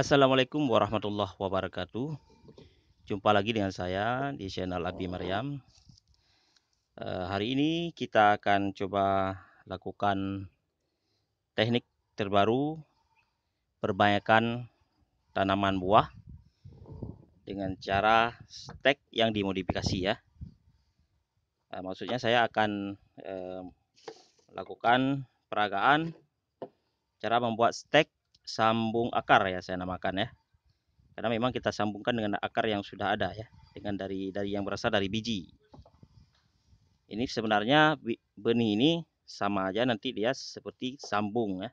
Assalamualaikum warahmatullahi wabarakatuh Jumpa lagi dengan saya di channel Abi Maryam eh, Hari ini kita akan coba lakukan teknik terbaru Perbanyakan tanaman buah Dengan cara stek yang dimodifikasi ya eh, Maksudnya saya akan e, lakukan peragaan Cara membuat stek sambung akar ya saya namakan ya karena memang kita sambungkan dengan akar yang sudah ada ya dengan dari dari yang berasal dari biji ini sebenarnya benih ini sama aja nanti dia seperti sambung ya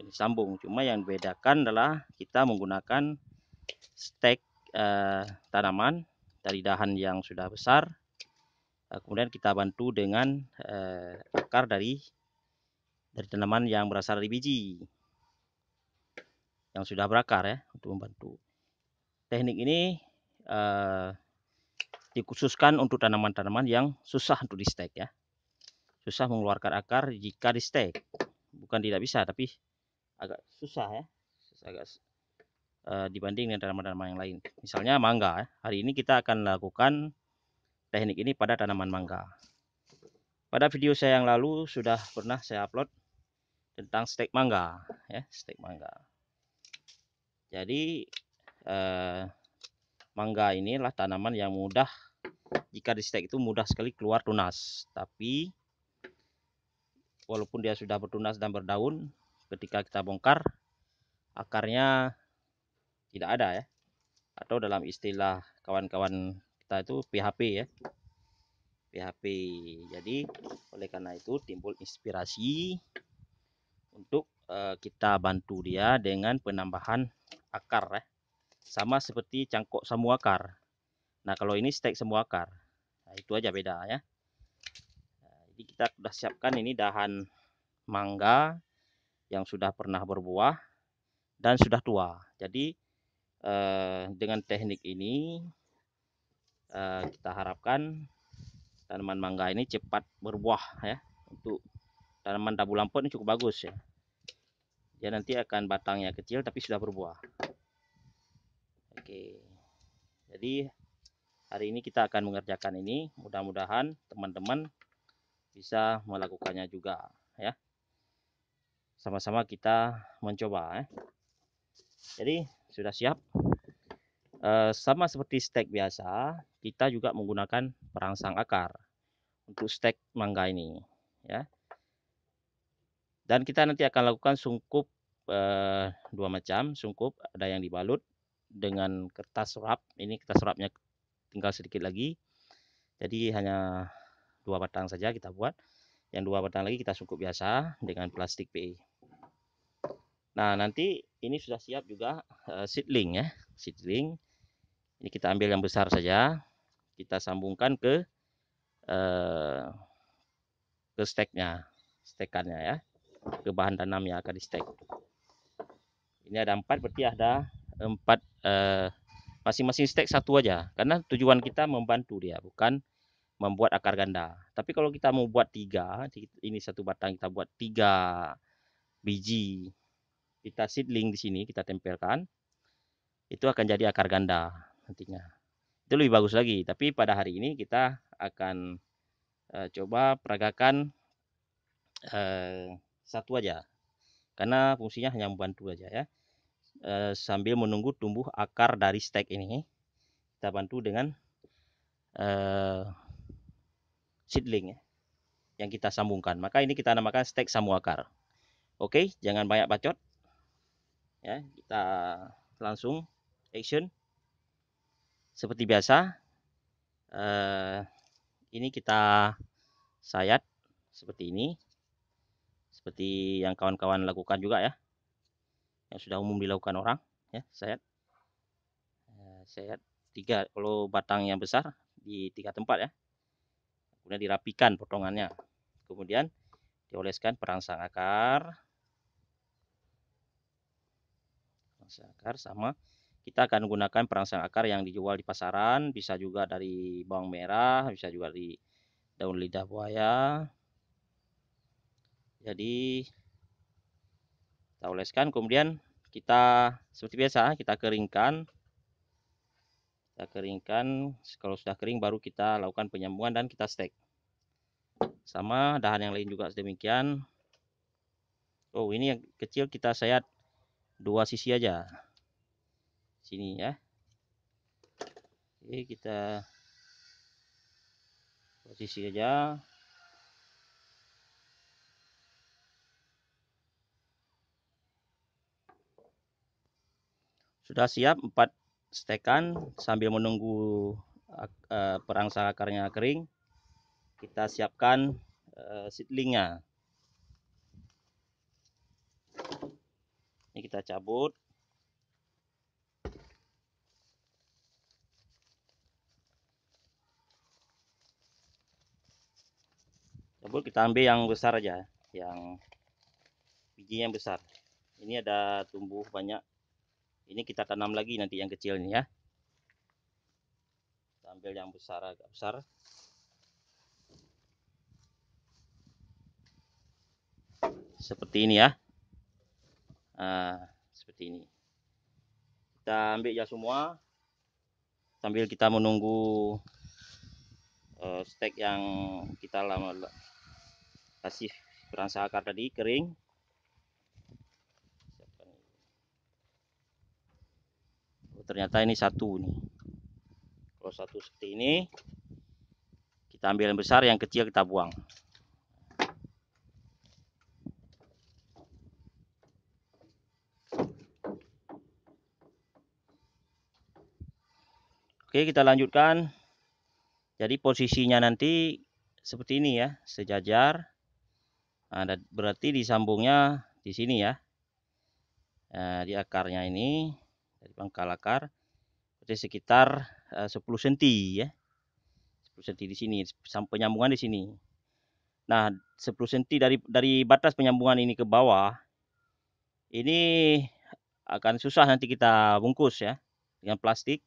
ini sambung cuma yang bedakan adalah kita menggunakan stek eh, tanaman dari dahan yang sudah besar eh, kemudian kita bantu dengan eh, akar dari dari tanaman yang berasal dari biji yang sudah berakar ya untuk membantu teknik ini eh, dikhususkan untuk tanaman-tanaman yang susah untuk di stek ya susah mengeluarkan akar jika di stek bukan tidak bisa tapi agak susah ya agak eh, dibanding dengan tanaman-tanaman yang lain misalnya mangga ya. hari ini kita akan lakukan teknik ini pada tanaman mangga pada video saya yang lalu sudah pernah saya upload tentang stek mangga ya stek mangga jadi eh, mangga inilah tanaman yang mudah jika di stek itu mudah sekali keluar tunas. Tapi walaupun dia sudah bertunas dan berdaun, ketika kita bongkar akarnya tidak ada ya. Atau dalam istilah kawan-kawan kita itu PHP ya. PHP. Jadi oleh karena itu timbul inspirasi untuk Eh, kita bantu dia dengan penambahan akar ya. Sama seperti cangkok semua akar. Nah, kalau ini stek semua akar. Nah, itu aja beda ya. jadi nah, kita sudah siapkan ini dahan mangga yang sudah pernah berbuah dan sudah tua. Jadi eh, dengan teknik ini eh, kita harapkan tanaman mangga ini cepat berbuah ya. Untuk tanaman tabu lampu ini cukup bagus ya dia nanti akan batangnya kecil tapi sudah berbuah oke jadi hari ini kita akan mengerjakan ini mudah-mudahan teman-teman bisa melakukannya juga ya sama-sama kita mencoba ya. jadi sudah siap e, sama seperti stek biasa kita juga menggunakan perangsang akar untuk stek mangga ini ya dan kita nanti akan lakukan sungkup eh, dua macam, sungkup ada yang dibalut dengan kertas serap, Ini kertas serapnya tinggal sedikit lagi. Jadi hanya dua batang saja kita buat. Yang dua batang lagi kita sungkup biasa dengan plastik PE. Nah, nanti ini sudah siap juga eh, seedling ya, seedling. Ini kita ambil yang besar saja. Kita sambungkan ke eh, ke steknya, stekannya ya ke bahan tanam yang akan di stek ini ada empat berarti ada empat eh, masing-masing uh, stek satu aja karena tujuan kita membantu dia bukan membuat akar ganda tapi kalau kita mau buat tiga ini satu batang kita buat tiga biji kita seedling di sini kita tempelkan itu akan jadi akar ganda nantinya itu lebih bagus lagi tapi pada hari ini kita akan uh, coba peragakan uh, satu aja karena fungsinya hanya membantu aja ya e, sambil menunggu tumbuh akar dari stek ini kita bantu dengan e, seedling ya yang kita sambungkan maka ini kita namakan stek samu akar oke jangan banyak bacot ya kita langsung action seperti biasa e, ini kita sayat seperti ini seperti yang kawan-kawan lakukan juga ya yang sudah umum dilakukan orang ya saya eh, saya tiga kalau batang yang besar di tiga tempat ya kemudian dirapikan potongannya kemudian dioleskan perangsang akar perangsang akar sama kita akan gunakan perangsang akar yang dijual di pasaran bisa juga dari bawang merah bisa juga dari daun lidah buaya jadi kita oleskan kemudian kita seperti biasa kita keringkan kita keringkan kalau sudah kering baru kita lakukan penyambungan dan kita stek sama dahan yang lain juga sedemikian oh ini yang kecil kita sayat dua sisi aja sini ya oke kita posisi aja Sudah siap 4 stekan sambil menunggu eh, perangsang akarnya kering. Kita siapkan eh, seedlingnya. Ini kita cabut. Cabut kita ambil yang besar aja, yang biji yang besar. Ini ada tumbuh banyak ini kita tanam lagi nanti yang kecil ini ya. Kita ambil yang besar agak besar. Seperti ini ya. Nah, seperti ini. Kita ambil ya semua sambil kita menunggu uh, stek yang kita lama kasih akar tadi kering ternyata ini satu nih kalau satu seperti ini kita ambil yang besar yang kecil kita buang Oke kita lanjutkan jadi posisinya nanti seperti ini ya sejajar ada nah, berarti disambungnya di sini ya nah, di akarnya ini dari pangkal akar berarti sekitar uh, 10 cm ya 10 cm di sini sampai penyambungan di sini nah 10 cm dari dari batas penyambungan ini ke bawah ini akan susah nanti kita bungkus ya dengan plastik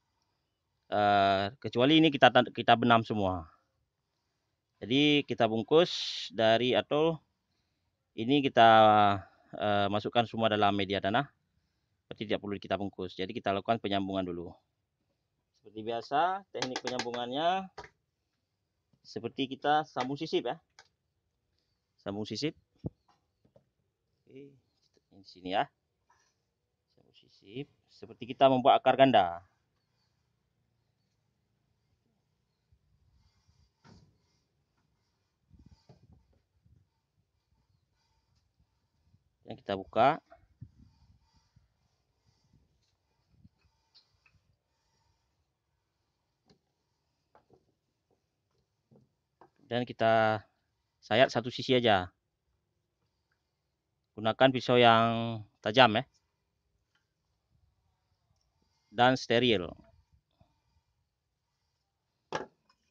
uh, kecuali ini kita kita benam semua jadi kita bungkus dari atau ini kita uh, masukkan semua dalam media tanah seperti tidak perlu kita bungkus jadi kita lakukan penyambungan dulu seperti biasa teknik penyambungannya seperti kita sambung sisip ya sambung sisip Oke, di sini ya sambung sisip seperti kita membuat akar ganda yang kita buka dan kita sayat satu sisi aja gunakan pisau yang tajam ya dan steril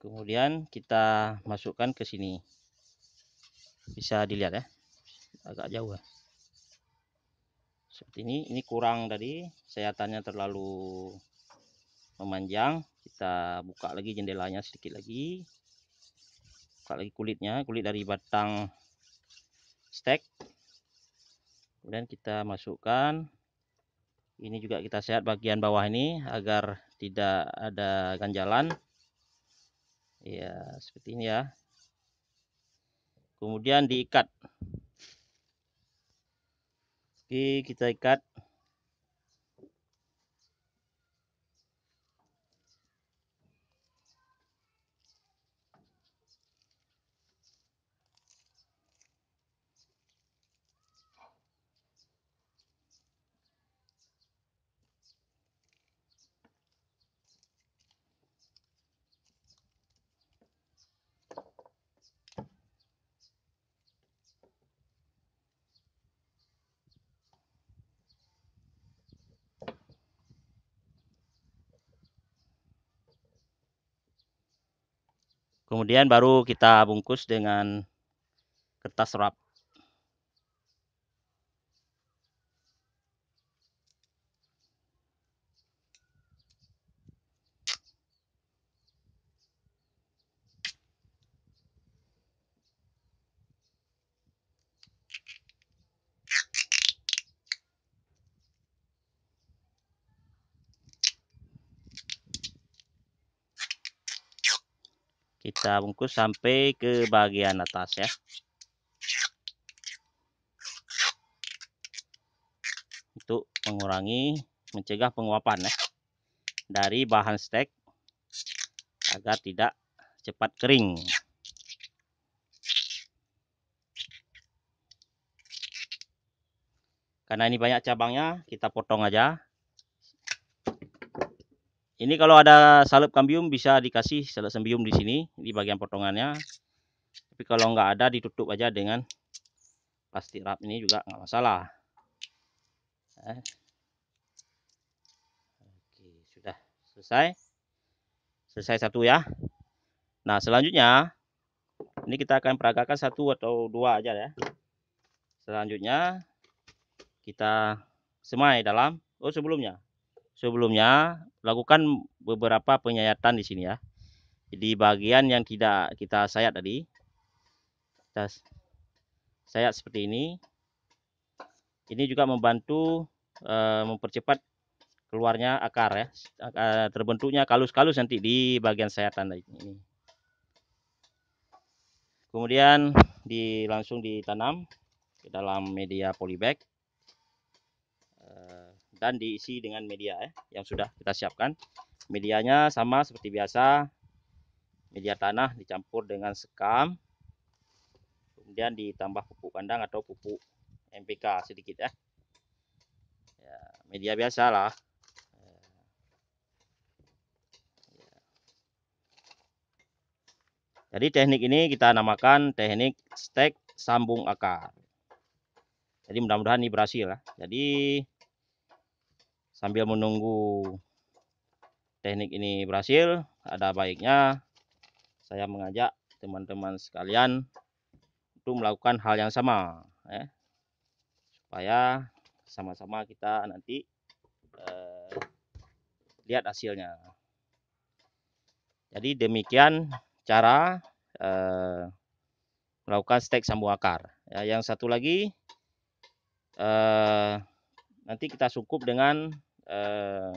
kemudian kita masukkan ke sini bisa dilihat ya agak jauh ya seperti ini ini kurang tadi sayatannya terlalu memanjang kita buka lagi jendelanya sedikit lagi buka lagi kulitnya kulit dari batang stek kemudian kita masukkan ini juga kita sehat bagian bawah ini agar tidak ada ganjalan ya seperti ini ya kemudian diikat oke kita ikat Kemudian baru kita bungkus dengan kertas wrap. kita bungkus sampai ke bagian atas ya untuk mengurangi mencegah penguapan ya dari bahan stek agar tidak cepat kering karena ini banyak cabangnya kita potong aja ini kalau ada salep kambium bisa dikasih salep sembium di sini di bagian potongannya. Tapi kalau nggak ada ditutup aja dengan plastik wrap ini juga nggak masalah. Eh. Oke sudah selesai. Selesai satu ya. Nah selanjutnya ini kita akan peragakan satu atau dua aja ya. Selanjutnya kita semai dalam. Oh sebelumnya sebelumnya lakukan beberapa penyayatan di sini ya di bagian yang tidak kita sayat tadi kita sayat seperti ini ini juga membantu e, mempercepat keluarnya akar ya terbentuknya kalus-kalus nanti di bagian sayatan tadi ini kemudian di langsung ditanam ke dalam media polybag dan diisi dengan media ya yang sudah kita siapkan medianya sama seperti biasa media tanah dicampur dengan sekam kemudian ditambah pupuk kandang atau pupuk MPK sedikit ya, ya media biasa lah ya. jadi teknik ini kita namakan teknik stek sambung akar jadi mudah-mudahan ini berhasil ya. jadi sambil menunggu teknik ini berhasil ada baiknya saya mengajak teman-teman sekalian untuk melakukan hal yang sama ya supaya sama-sama kita nanti eh, lihat hasilnya jadi demikian cara eh, melakukan stek sambung akar ya, yang satu lagi eh, nanti kita cukup dengan Eh,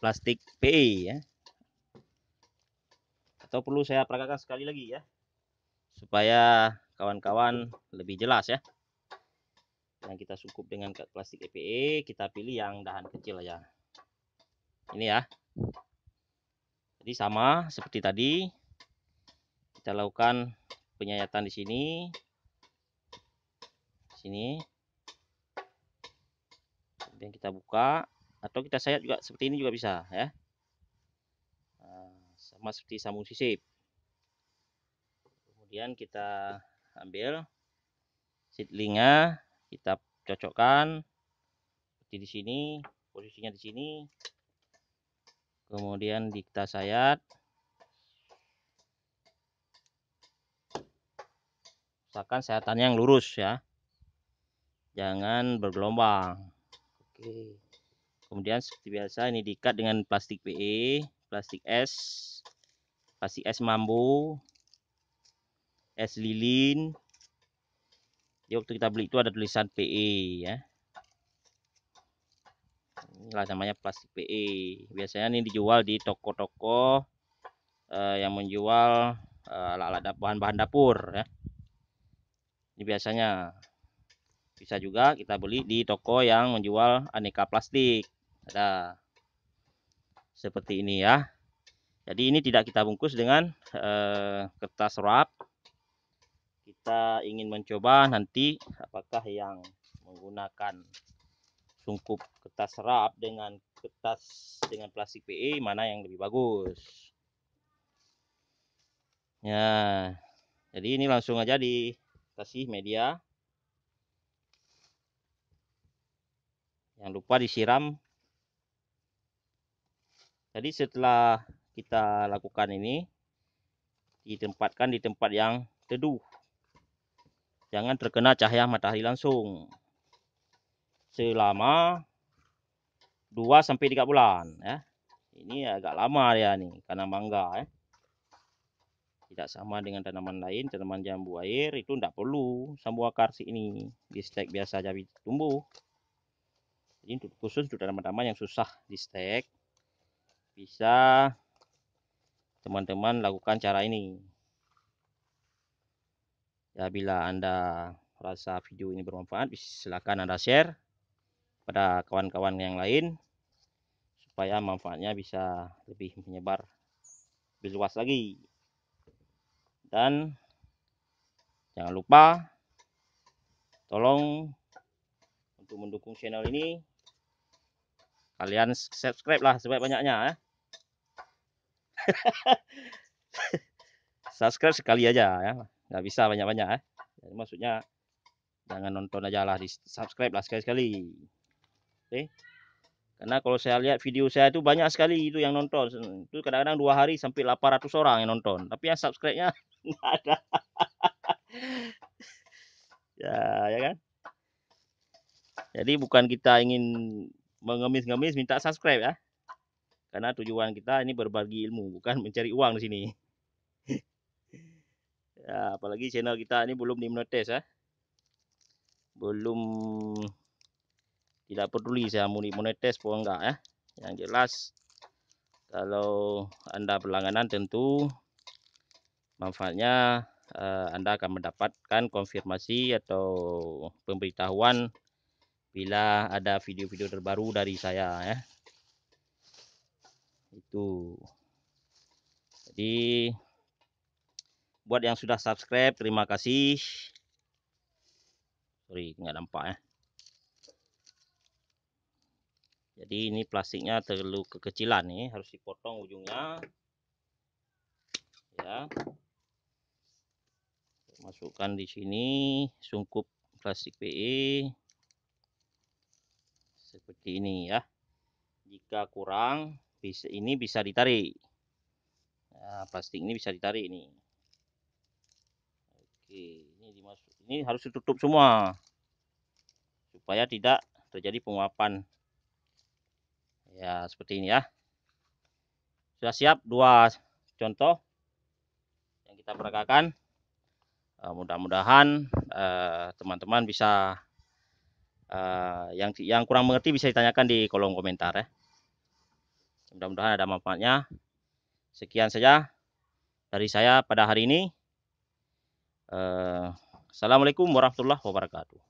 plastik PE ya. Atau perlu saya peragakan sekali lagi ya. Supaya kawan-kawan lebih jelas ya. Yang kita cukup dengan plastik EPE, kita pilih yang dahan kecil aja. Ini ya. Jadi sama seperti tadi kita lakukan penyayatan di sini. Di sini yang kita buka atau kita sayat juga seperti ini juga bisa ya nah, sama seperti sambung sisip kemudian kita ambil seedlingnya kita cocokkan seperti di sini posisinya di sini kemudian kita sayat usahakan sayatannya yang lurus ya jangan bergelombang Oke. Kemudian seperti biasa ini diikat dengan plastik PE, plastik S, plastik S mambu, S lilin. Ya waktu kita beli itu ada tulisan PE ya. Inilah namanya plastik PE. Biasanya ini dijual di toko-toko uh, yang menjual eh, alat-alat bahan-bahan dapur ya. Ini biasanya bisa juga kita beli di toko yang menjual aneka plastik ada seperti ini ya jadi ini tidak kita bungkus dengan eh, kertas wrap kita ingin mencoba nanti apakah yang menggunakan sungkup kertas wrap dengan kertas dengan plastik PE mana yang lebih bagus ya jadi ini langsung aja di dikasih media jangan lupa disiram jadi setelah kita lakukan ini ditempatkan di tempat yang teduh jangan terkena cahaya matahari langsung selama 2 sampai 3 bulan ya. Ini agak lama ya nih karena mangga ya. Tidak sama dengan tanaman lain, tanaman jambu air itu tidak perlu sambu akar si ini. Di stek biasa jadi tumbuh. Jadi untuk khusus untuk tanaman-tanaman yang susah di stek bisa teman-teman lakukan cara ini. Ya bila Anda rasa video ini bermanfaat, silakan Anda share pada kawan-kawan yang lain supaya manfaatnya bisa lebih menyebar lebih luas lagi. Dan jangan lupa tolong untuk mendukung channel ini kalian subscribe lah sebanyak-banyaknya ya. subscribe sekali aja ya nggak bisa banyak-banyak ya maksudnya jangan nonton aja lah di subscribe lah sekali-sekali oke karena kalau saya lihat video saya itu banyak sekali itu yang nonton itu kadang-kadang dua hari sampai 800 orang yang nonton tapi yang subscribe-nya nggak ada ya ya kan jadi bukan kita ingin mengemis-ngemis minta subscribe ya. Karena tujuan kita ini berbagi ilmu, bukan mencari uang di sini. ya, apalagi channel kita ini belum dimonetis ya. Belum tidak peduli saya mau dimonetis pun enggak ya. Yang jelas kalau Anda berlangganan tentu manfaatnya eh, Anda akan mendapatkan konfirmasi atau pemberitahuan bila ada video-video terbaru dari saya ya itu jadi buat yang sudah subscribe terima kasih sorry nggak nampak ya jadi ini plastiknya terlalu kekecilan nih harus dipotong ujungnya ya masukkan di sini sungkup plastik PE seperti ini ya jika kurang bisa ini bisa ditarik nah, plastik ini bisa ditarik ini oke ini dimasuk ini harus ditutup semua supaya tidak terjadi penguapan ya seperti ini ya sudah siap dua contoh yang kita peragakan eh, mudah-mudahan eh, teman-teman bisa uh, yang yang kurang mengerti bisa ditanyakan di kolom komentar ya. Mudah-mudahan ada manfaatnya. Sekian saja dari saya pada hari ini. Uh, Assalamualaikum warahmatullahi wabarakatuh.